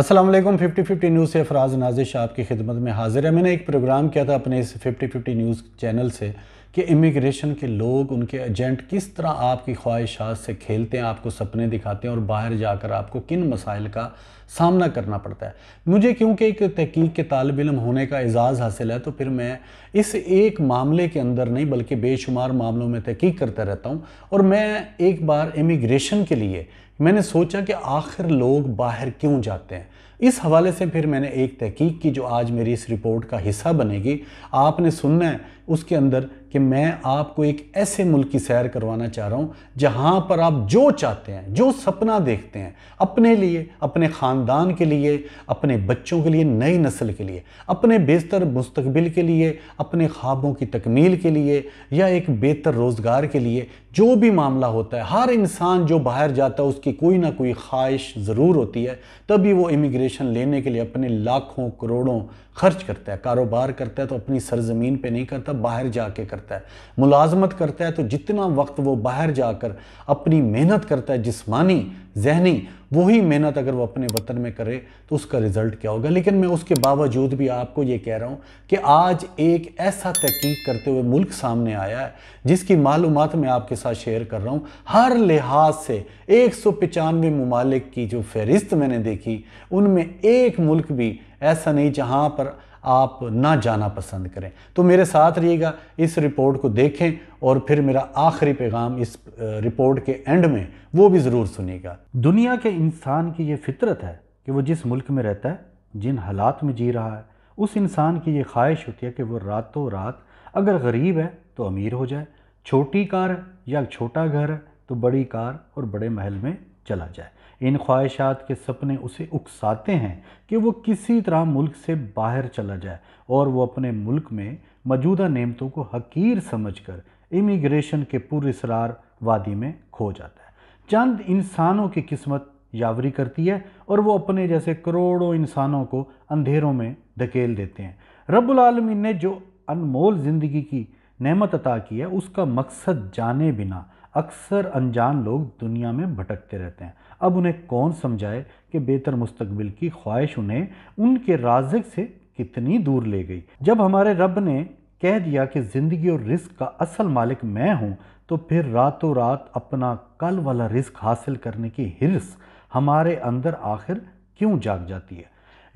Aslam fifty fifty news से फराज नाजिश आपकी खिदमत में हाजिर है मैंने एक प्रोग्राम किया था अपने इस फिफ्टी फिफ्टी न्यूज़ चैनल से कि इमिग्रेशन के लोग उनके एजेंट किस तरह आपकी ख्वाहिशात से खेलते हैं आपको सपने दिखाते हैं और बाहर जाकर आपको किन मसाइल का सामना करना पड़ता है मुझे क्योंकि एक तहकीक के तालब इम होने का एज़ाज़ हासिल है तो फिर मैं इस एक मामले के अंदर नहीं बल्कि बेशुमार मामलों में तहकीक करता रहता हूँ और मैं एक बार इमिग्रेशन के लिए मैंने सोचा कि आखिर लोग बाहर क्यों जाते हैं इस हवाले से फिर मैंने एक तहकीक की जो आज मेरी इस रिपोर्ट का हिस्सा बनेगी आपने सुनना है उसके अंदर कि मैं आपको एक ऐसे मुल्क की सैर करवाना चाह रहा हूँ जहाँ पर आप जो चाहते हैं जो सपना देखते हैं अपने लिए अपने ख़ानदान के लिए अपने बच्चों के लिए नई नस्ल के लिए अपने बेहतर मुस्तबिल के लिए अपने ख्वाबों की तकमील के लिए या एक बेहतर रोज़गार के लिए जो भी मामला होता है हर इंसान जो बाहर जाता है उसकी कोई ना कोई ख्वाहिश ज़रूर होती है तभी वो इमिग्रेशन लेने के लिए अपने लाखों करोड़ों खर्च करता है कारोबार करता है तो अपनी सरजमीन पे नहीं करता बाहर जाके करता है मुलाजमत करता है तो जितना वक्त वो बाहर जाकर अपनी मेहनत करता है जिस्मानी जहनी वही मेहनत अगर वो अपने वतन में करे तो उसका रिजल्ट क्या होगा लेकिन मैं उसके बावजूद भी आपको ये कह रहा हूँ कि आज एक ऐसा तहकीक करते हुए मुल्क सामने आया है जिसकी मालूम मैं आपके साथ शेयर कर रहा हूँ हर लिहाज से एक सौ पचानवे ममालिक की जो फहरिस्त मैंने देखी उनमें एक मुल्क भी ऐसा नहीं जहाँ पर आप ना जाना पसंद करें तो मेरे साथ रहिएगा इस रिपोर्ट को देखें और फिर मेरा आखिरी पैगाम इस रिपोर्ट के एंड में वो भी ज़रूर सुनेगा दुनिया के इंसान की ये फितरत है कि वो जिस मुल्क में रहता है जिन हालात में जी रहा है उस इंसान की ये ख्वाहिश होती है कि वो रातों रात अगर गरीब है तो अमीर हो जाए छोटी कार या छोटा घर है तो बड़ी कार और बड़े महल में चला जाए इन ख्वाहिशात के सपने उसे उकसाते हैं कि वो किसी तरह मुल्क से बाहर चला जाए और वो अपने मुल्क में मौजूदा नेमतों को हकीर समझकर इमिग्रेशन के पुरसरार वादी में खो जाता है चंद इंसानों की किस्मत यावरी करती है और वो अपने जैसे करोड़ों इंसानों को अंधेरों में धकेल देते हैं रब्बुल आलमीन ने जो अनमोल ज़िंदगी की नेमत अता की है उसका मकसद जाने बिना अक्सर अनजान लोग दुनिया में भटकते रहते हैं अब उन्हें कौन समझाए कि बेहतर मुस्तबिल की ख्वाहिश उन्हें उनके राजक से कितनी दूर ले गई जब हमारे रब ने कह दिया कि ज़िंदगी और रिस्क का असल मालिक मैं हूँ तो फिर रातों रात अपना कल वाला रिस्क हासिल करने की हिरस हमारे अंदर आखिर क्यों जाग जाती है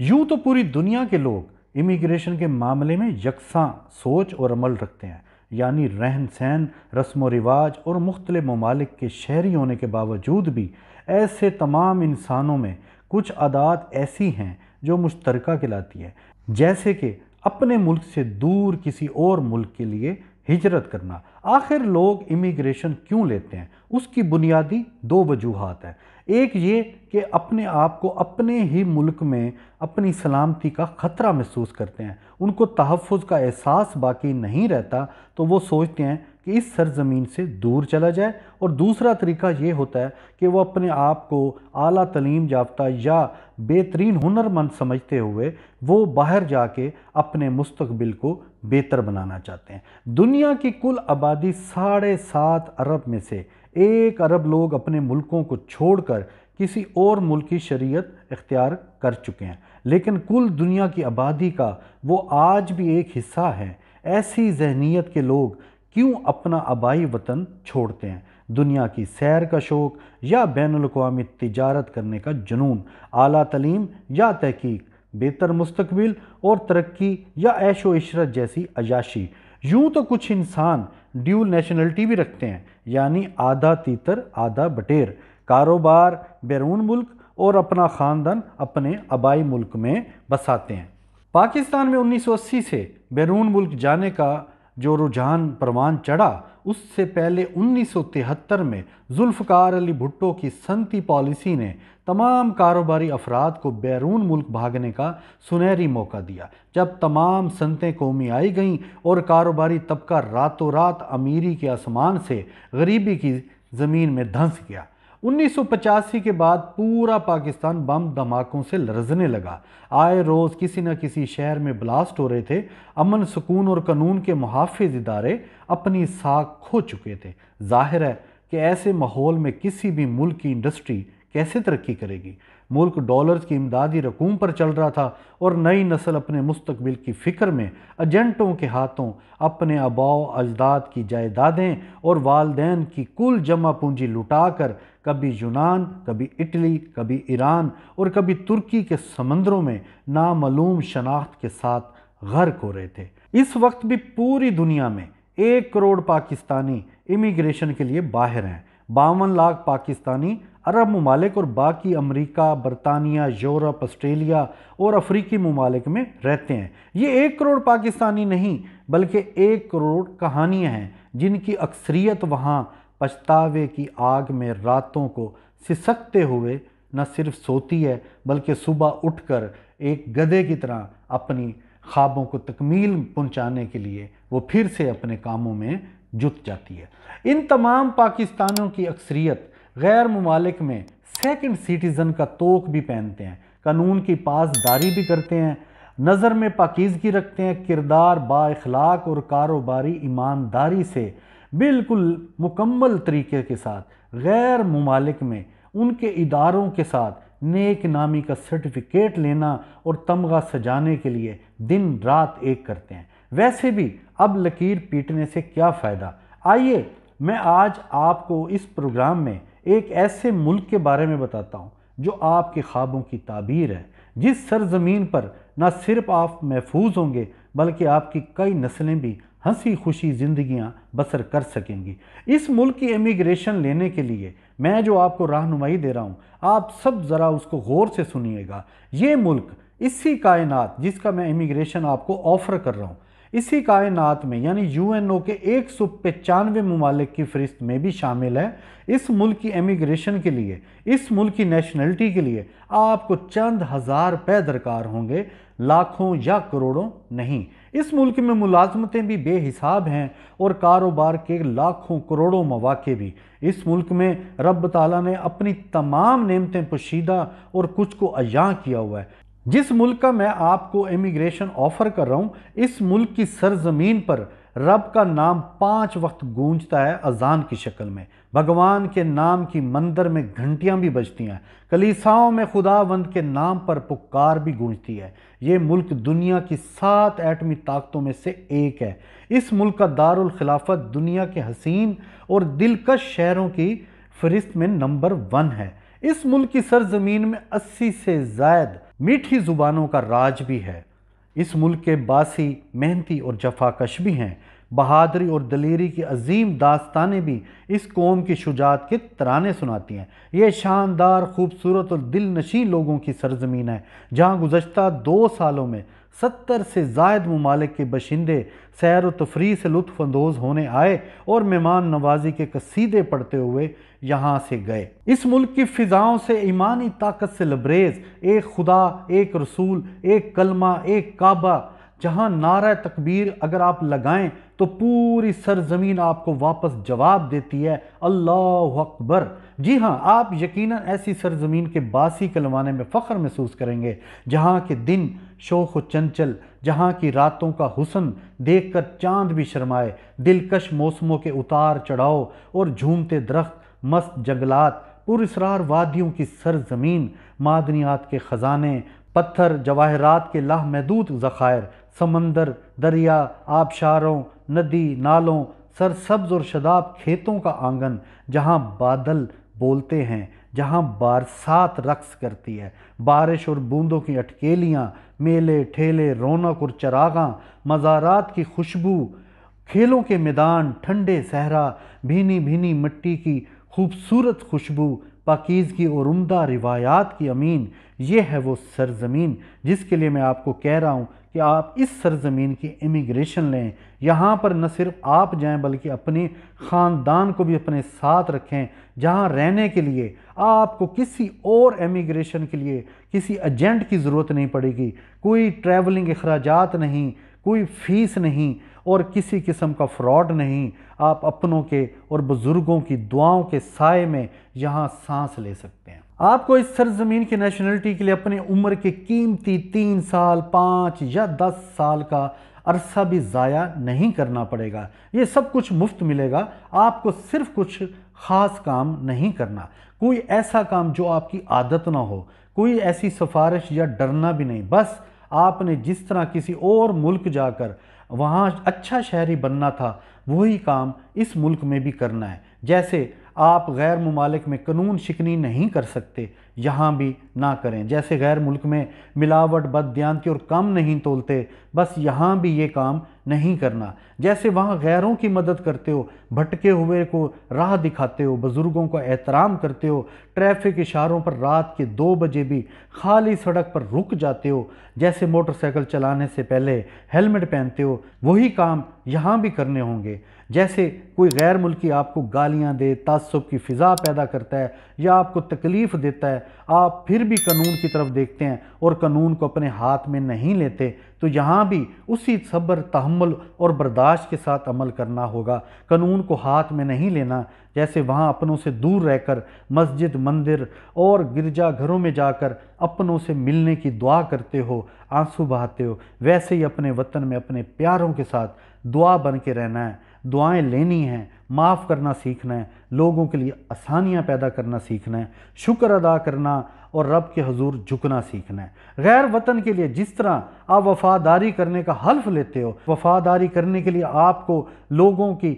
यूँ तो पूरी दुनिया के लोग इमिग्रेशन के मामले में यकसा सोच और अमल रखते हैं यानी रहन सहन रस्म व रिवाज और मुख्तल ममालिक के शहरी होने के बावजूद भी ऐसे तमाम इंसानों में कुछ आदात ऐसी हैं जो मुश्तरक कहलाती है जैसे कि अपने मुल्क से दूर किसी और मुल्क के लिए हिजरत करना आखिर लोग इमिग्रेशन क्यों लेते हैं उसकी बुनियादी दो वजूहत हैं एक ये कि अपने आप को अपने ही मुल्क में अपनी सलामती का ख़तरा महसूस करते हैं उनको तहफ़ का एहसास बाकी नहीं रहता तो वो सोचते हैं कि इस सरजमीन से दूर चला जाए और दूसरा तरीका ये होता है कि वो अपने आप को आला तलीम याफ्ता या बेहतरीन हुनरमंद समझते हुए वो बाहर जाके अपने मुस्तबिल को बेहतर बनाना चाहते हैं दुनिया की कुल आबादी साढ़े सात अरब में से एक अरब लोग अपने मुल्कों को छोड़कर किसी और मुल्क की शरीयत इख्तियार कर चुके हैं लेकिन कुल दुनिया की आबादी का वो आज भी एक हिस्सा है ऐसी जहनीत के लोग क्यों अपना आबाई वतन छोड़ते हैं दुनिया की सैर का शौक़ या बैन अवी तजारत करने का जुनून आला तलीम या तहकीक बेहतर मुस्तबिल और तरक्की या ऐशो इशरत जैसी अयाशी यूं तो कुछ इंसान ड्यूल नेशनलिटी भी रखते हैं यानी आधा तीतर आधा बटेर कारोबार बैरून मुल्क और अपना ख़ानदान अपने आबाई मुल्क में बसाते हैं पाकिस्तान में 1980 से बैरून मुल्क जाने का जो रुझान परवान चढ़ा उससे पहले 1973 में जुल्फ़कार अली भुट्टो की सनती पॉलिसी ने तमाम कारोबारी अफराद को बैरून मुल्क भागने का सुनहरी मौका दिया जब तमाम सनतें कौमी आई गईं और कारोबारी तबका रातों रात अमीरी के आसमान से गरीबी की ज़मीन में धंस गया उन्नीस के बाद पूरा पाकिस्तान बम धमाकों से लरजने लगा आए रोज़ किसी न किसी शहर में ब्लास्ट हो रहे थे अमन सुकून और कानून के मुहाफ़ इदारे अपनी साख खो चुके थे जाहिर है कि ऐसे माहौल में किसी भी मुल्क की इंडस्ट्री कैसे तरक्की करेगी मुल्क डॉलर्स की इमदादी रकूम पर चल रहा था और नई नस्ल अपने मुस्तबिल की फ़िक्र में एजेंटों के हाथों अपने अबाव अजदाद की जायदादें और वालदेन की कुल जमा पूंजी लुटा कर कभी यूनान कभी इटली कभी ईरान और कभी तुर्की के समंदरों में नामूम शनाख्त के साथ गर्क हो रहे थे इस वक्त भी पूरी दुनिया में एक करोड़ पाकिस्तानी इमिग्रेशन के लिए बाहर हैं बावन लाख पाकिस्तानी अरब ममालिक और बाकी अमरीका बरतानिया यूरोप आस्ट्रेलिया और अफ्रीकी ममालिक में रहते हैं ये एक करोड़ पाकिस्तानी नहीं बल्कि एक करोड़ कहानियाँ हैं जिनकी अक्सरियत वहाँ पछतावे की आग में रातों को सिसकते हुए न सिर्फ सोती है बल्कि सुबह उठकर एक गधे की तरह अपनी ख्वाबों को तकमील पहुंचाने के लिए वो फिर से अपने कामों में जुट जाती है इन तमाम पाकिस्तानियों की अक्सरियत गैर ममालिक में सेकंड सिटीज़न का तोक भी पहनते हैं कानून की पासदारी भी करते हैं नज़र में पाकिजगी रखते हैं किरदार बाखलाक और कारोबारी ईमानदारी से बिल्कुल मुकम्मल तरीके के साथ गैर ममालिक में उनके इदारों के साथ नेक नामी का सर्टिफिकेट लेना और तमगा सजाने के लिए दिन रात एक करते हैं वैसे भी अब लकीर पीटने से क्या फ़ायदा आइए मैं आज आपको इस प्रोग्राम में एक ऐसे मुल्क के बारे में बताता हूँ जो आपके ख्वाबों की ताबीर है जिस सरजमीन पर ना सिर्फ आप महफूज होंगे बल्कि आपकी कई नस्लें भी हंसी खुशी ज़िंदियाँ बसर कर सकेंगी इस मुल्क की इमिग्रेशन लेने के लिए मैं जो आपको रहनुमाई दे रहा हूँ आप सब ज़रा उसको गौर से सुनिएगा ये मुल्क इसी कायनात जिसका मैं इमिग्रेशन आपको ऑफ़र कर रहा हूँ इसी कायनात में यानी यूएनओ के एक सौ पचानवे ममालिक की फहरिस्त में भी शामिल है इस मुल्क की एमिग्रेशन के लिए इस मुल्क की नेशनलिटी के लिए आपको चंद हज़ार पै दरकार होंगे लाखों या करोड़ों नहीं इस मुल्क में मुलाजमतें भी बेहिसाब हैं और कारोबार के लाखों करोड़ों मौाक़े भी इस मुल्क में रब ताला ने अपनी तमाम नियमतें पोशीदा और कुछ को अजा किया हुआ है जिस मुल्क का मैं आपको इमिग्रेशन ऑफर कर रहा हूँ इस मुल्क की सरजमीन पर रब का नाम पांच वक्त गूंजता है अजान की शक्ल में भगवान के नाम की मंदिर में घंटियां भी बजती हैं कलीसाओं में खुदावंद के नाम पर पुकार भी गूंजती है ये मुल्क दुनिया की सात एटमी ताकतों में से एक है इस मुल्क का दारुल खिलाफत दुनिया के हसीन और दिलकश शहरों की फहरिस्त में नंबर वन है इस मुल्क की सरजमीन में अस्सी से जायद मीठी ज़ुबानों का राज भी है इस मुल्क के बासी मेहनती और जफाकश भी हैं बहादुरी और दलेरी की अजीम दास्तानें भी इस कौम की शुजात के तराने सुनाती हैं ये शानदार खूबसूरत और दिल नशी लोगों की सरजमीन है जहाँ गुज्त दो सालों में सत्तर से जायद ममालिक के बशिंदे सैर व तफरी से लुफानंदोज़ होने आए और मेहमान नवाजी के कसीदे पढ़ते हुए यहाँ से गए इस मुल्क की फ़िज़ाओं से ईमानी ताकत से लबरेज एक खुदा एक रसूल एक कलमा एक काबा जहाँ नारा तकबीर अगर आप लगाएं तो पूरी सरजमीन आपको वापस जवाब देती है अल्लाह अकबर जी हाँ आप यकीनन ऐसी सरजमीन के बासी कलवाने में फ़ख्र महसूस करेंगे जहाँ के दिन शोख चंचल जहाँ की रातों का हुसन देख कर चाँद भी शर्माए दिलकश मौसमों के उतार चढ़ाओ और झूमते दरख्त मस्त जंगलात पुरसरार वादियों की सरजमीन मादनियात के ख़जाने पत्थर जवाहरात के लाह महदूद ज़खायर समंदर दरिया आबशारों नदी नालों सरसब्ज और शदाब खेतों का आंगन जहाँ बादल बोलते हैं जहाँ बारसात रक्स करती है बारिश और बूंदों की अटकेलियाँ मेले ठेले रौनक और चरागा मज़ारात की खुशबू खेलों के मैदान ठंडे सहरा भीनी भीनी मिट्टी की खूबसूरत खुशबू पाकिजगी और उमदा रिवायात की अमीन ये है वो सरजमीन जिसके लिए मैं आपको कह रहा हूँ कि आप इस सरजमीन की इमिग्रेशन लें यहाँ पर न सिर्फ आप जाएं बल्कि अपने ख़ानदान को भी अपने साथ रखें जहाँ रहने के लिए आपको किसी और इमिग्रेशन के लिए किसी एजेंट की ज़रूरत नहीं पड़ेगी कोई ट्रैवलिंग अखराज नहीं कोई फीस नहीं और किसी किस्म का फ्रॉड नहीं आप अपनों के और बुज़ुर्गों की दुआओं के साय में यहाँ सांस ले सकते हैं आपको इस सरजमीन की नेशनलिटी के लिए अपनी उम्र के कीमती तीन साल पाँच या दस साल का अरसा भी ज़ाया नहीं करना पड़ेगा ये सब कुछ मुफ्त मिलेगा आपको सिर्फ कुछ ख़ास काम नहीं करना कोई ऐसा काम जो आपकी आदत ना हो कोई ऐसी सिफारिश या डरना भी नहीं बस आपने जिस तरह किसी और मुल्क जाकर वहाँ अच्छा शहरी बनना था वही काम इस मुल्क में भी करना है जैसे आप गैर ममालिक में कानून शिकनी नहीं कर सकते यहाँ भी ना करें जैसे गैर मुल्क में मिलावट बदद्यांती और कम नहीं तोलते बस यहाँ भी ये काम नहीं करना जैसे वहाँ गैरों की मदद करते हो भटके हुए को राह दिखाते हो बुज़ुर्गों को एहतराम करते हो ट्रैफिक इशारों पर रात के दो बजे भी खाली सड़क पर रुक जाते हो जैसे मोटरसाइकिल चलाने से पहले हेलमेट पहनते हो वही काम यहाँ भी करने होंगे जैसे कोई गैर मुल्की आपको गालियां दे तसब की फ़िज़ा पैदा करता है या आपको तकलीफ़ देता है आप फिर भी कानून की तरफ देखते हैं और कानून को अपने हाथ में नहीं लेते तो यहाँ भी उसी सब्र तहमल और बर्दाश्त के साथ अमल करना होगा कानून को हाथ में नहीं लेना जैसे वहाँ अपनों से दूर रहकर मस्जिद मंदिर और गिरजा घरों में जाकर अपनों से मिलने की दुआ करते हो आंसू बहाते हो वैसे ही अपने वतन में अपने प्यारों के साथ दुआ बन के रहना है दुआएं लेनी हैं माफ़ करना सीखना है लोगों के लिए आसानियाँ पैदा करना सीखना है शुक्र अदा करना और रब के हजूर झुकना सीखना है गैर वतन के लिए जिस तरह आप वफादारी करने का हल्फ लेते हो वफादारी करने के लिए आपको लोगों की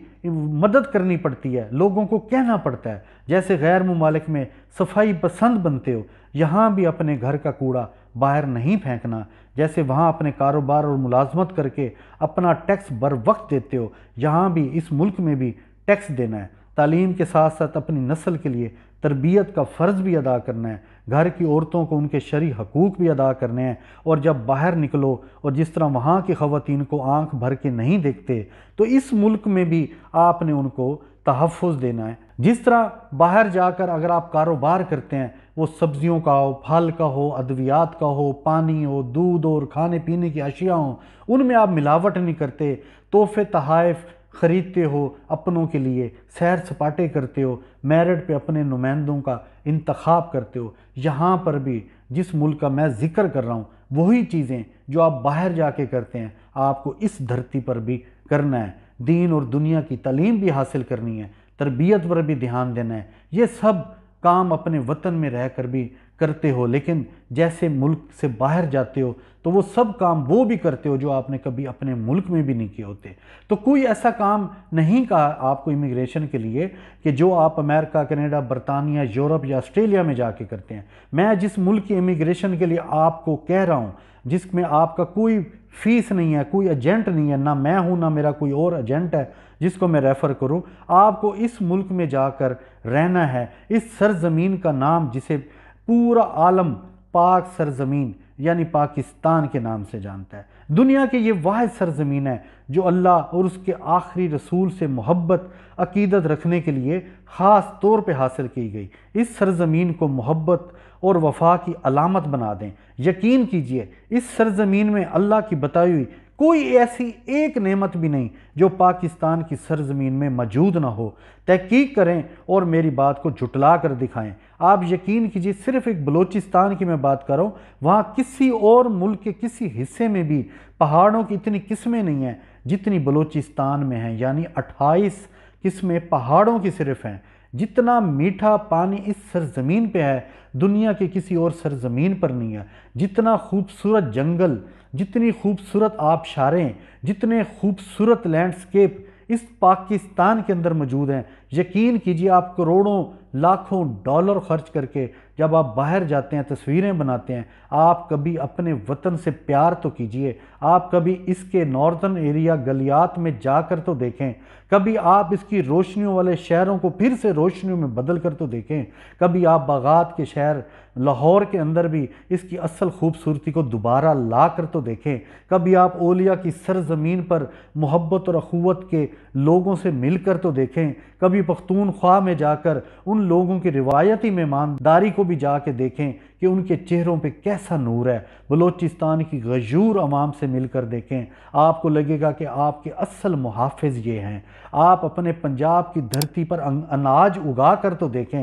मदद करनी पड़ती है लोगों को कहना पड़ता है जैसे गैर ममालिक में सफाई पसंद बनते हो यहाँ भी अपने घर का कूड़ा बाहर नहीं फेंकना जैसे वहाँ अपने कारोबार और मुलाजमत करके अपना टैक्स बर वक्त देते हो यहाँ भी इस मुल्क में भी टैक्स देना है तालीम के साथ साथ अपनी नस्ल के लिए तरबियत का फ़र्ज़ भी अदा करना है घर की औरतों को उनके शरी हकूक़ भी अदा करने हैं और जब बाहर निकलो और जिस तरह वहाँ की ख़वान को आँख भर के नहीं देखते तो इस मुल्क में भी आपने उनको तहफ़ देना है जिस तरह बाहर जाकर अगर आप कारोबार करते हैं वो सब्जियों का हो फल का हो अद्वियात का हो पानी हो दूध और खाने पीने की अशिया हो उनमें आप मिलावट नहीं करते तोहफे तहाइफ ख़रीदते हो अपनों के लिए सैर सपाटे करते हो मेरिट पे अपने नुमाइंदों का इंतखब करते हो यहाँ पर भी जिस मुल्क का मैं जिक्र कर रहा हूँ वही चीज़ें जो आप बाहर जाके करते हैं आपको इस धरती पर भी करना है दीन और दुनिया की तलीम भी हासिल करनी है तरबियत पर भी ध्यान देना है ये सब काम अपने वतन में रह कर भी करते हो लेकिन जैसे मुल्क से बाहर जाते हो तो वो सब काम वो भी करते हो जो आपने कभी अपने मुल्क में भी नहीं किए होते तो कोई ऐसा काम नहीं कहा आपको इमिग्रेशन के लिए कि जो आप अमेरिका कनाडा बरतानिया यूरोप या ऑस्ट्रेलिया में जाके करते हैं मैं जिस मुल्क की इमिग्रेशन के लिए आपको कह रहा हूँ जिसमें आपका कोई फीस नहीं है कोई एजेंट नहीं है ना मैं हूँ ना मेरा कोई और एजेंट है जिसको मैं रेफ़र करूं आपको इस मुल्क में जाकर रहना है इस सरजमीन का नाम जिसे पूरा आलम पाक सरजमीन यानी पाकिस्तान के नाम से जानता है दुनिया के ये वाद सरजमीन है जो अल्लाह और उसके आखिरी रसूल से मोहब्बत अकीदत रखने के लिए ख़ास तौर पे हासिल की गई इस सरजमीन को मोहब्बत और वफा की अलामत बना दें यकीन कीजिए इस सरजमीन में अल्लाह की बताई हुई कोई ऐसी एक नेमत भी नहीं जो पाकिस्तान की सरजमीन में मौजूद ना हो तहकीक करें और मेरी बात को जुटला कर दिखाएं आप यकीन कीजिए सिर्फ एक बलूचिस्तान की मैं बात कर रहा हूँ वहाँ किसी और मुल्क के किसी हिस्से में भी पहाड़ों की इतनी किस्में नहीं हैं जितनी बलूचिस्तान में हैं यानी अट्ठाईस किस्में पहाड़ों की सिर्फ हैं जितना मीठा पानी इस सरजमीन पे है दुनिया के किसी और सरजमीन पर नहीं है जितना खूबसूरत जंगल जितनी खूबसूरत आबशारें जितने खूबसूरत लैंडस्केप इस पाकिस्तान के अंदर मौजूद हैं यकीन कीजिए आप करोड़ों लाखों डॉलर खर्च करके जब आप बाहर जाते हैं तस्वीरें बनाते हैं आप कभी अपने वतन से प्यार तो कीजिए आप कभी इसके नॉर्दर्न एरिया गलियात में जाकर तो देखें कभी आप इसकी रोशनियों वाले शहरों को फिर से रोशनियों में बदल कर तो देखें कभी आप बागात के शहर लाहौर के अंदर भी इसकी असल खूबसूरती को दोबारा ला कर तो देखें कभी आप ओलिया की सरजमीन पर मोहब्बत और अखुवत के लोगों से मिल कर तो देखें कभी पख्तूनख्वा में जाकर उन उन लोगों की रिवायती मेहमानदारी को भी जाके देखें कि उनके चेहरों पे कैसा नूर है बलोचिस्तान की गजूर आवाम से मिलकर देखें आपको लगेगा कि आपके असल मुहाफ़ ये हैं आप अपने पंजाब की धरती पर अं-, अनाज उगा कर तो देखें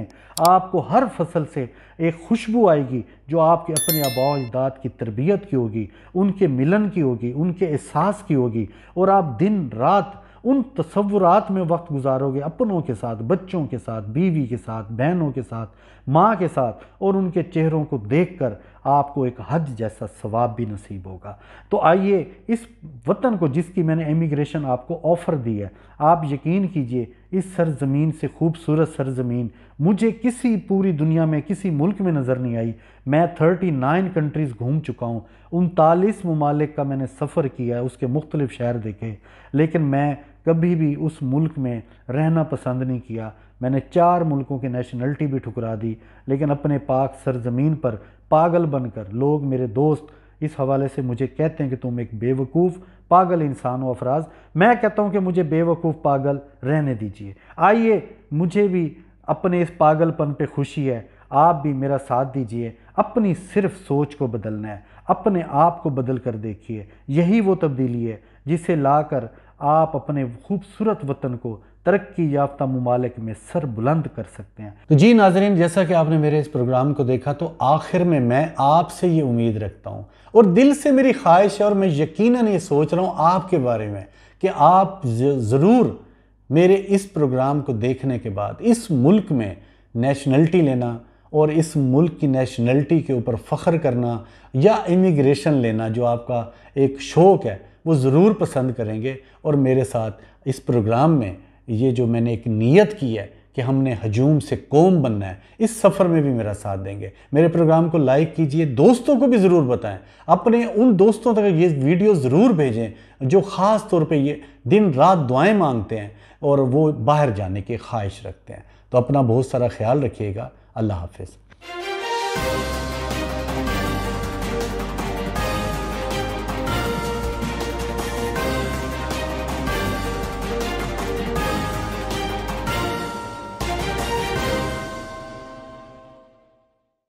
आपको हर फसल से एक खुशबू आएगी जो आपके अपने आबा अजदाद की तरबियत की होगी उनके मिलन की होगी उनके एहसास की होगी और आप दिन रात उन तस्वुरात में वक्त गुजारोगे अपनों के साथ बच्चों के साथ बीवी के साथ बहनों के साथ माँ के साथ और उनके चेहरों को देख कर आपको एक हज जैसा सवाब भी नसीब होगा तो आइए इस वतन को जिसकी मैंने इमिग्रेशन आपको ऑफ़र दी है आप यकीन कीजिए इस सरजमीन से खूबसूरत सरजमीन मुझे किसी पूरी दुनिया में किसी मुल्क में नज़र नहीं आई मैं 39 कंट्रीज़ घूम चुका हूँ उनतालीस ममालिक का मैंने सफ़र किया है उसके मुख्तलिफ़ शहर देखे लेकिन मैं कभी भी उस मुल्क में रहना पसंद नहीं किया मैंने चार मुल्कों की नेशनलिटी भी ठुकरा दी लेकिन अपने पाक सरजमीन पर पागल बनकर लोग मेरे दोस्त इस हवाले से मुझे कहते हैं कि तुम एक बेवकूफ़ पागल इंसान हो अफराज मैं कहता हूँ कि मुझे बेवकूफ़ पागल रहने दीजिए आइए मुझे भी अपने इस पागलपन पे खुशी है आप भी मेरा साथ दीजिए अपनी सिर्फ सोच को बदलना है अपने आप को बदल कर देखिए यही वो तब्दीली है जिसे लाकर आप अपने खूबसूरत वतन को तरक्की याफ्ता ममालिक में सर बुलंद कर सकते हैं तो जी नाजरीन जैसा कि आपने मेरे इस प्रोग्राम को देखा तो आखिर में मैं आपसे ये उम्मीद रखता हूँ और दिल से मेरी ख्वाहिश है और मैं यकीनन ये सोच रहा हूँ आपके बारे में कि आप ज़रूर मेरे इस प्रोग्राम को देखने के बाद इस मुल्क में नेशनलिटी लेना और इस मुल्क की नेशनलिटी के ऊपर फ़ख्र करना या इमिग्रेशन लेना जो आपका एक शौक़ है वो ज़रूर पसंद करेंगे और मेरे साथ इस प्रोग्राम में ये जो मैंने एक नीयत की है कि हमने हजूम से कौम बनना है इस सफ़र में भी मेरा साथ देंगे मेरे प्रोग्राम को लाइक कीजिए दोस्तों को भी ज़रूर बताएं अपने उन दोस्तों तक ये वीडियो ज़रूर भेजें जो ख़ास तौर पे ये दिन रात दुआएं मांगते हैं और वो बाहर जाने की ख्वाहिश रखते हैं तो अपना बहुत सारा ख्याल रखिएगा अल्लाह हाफिज़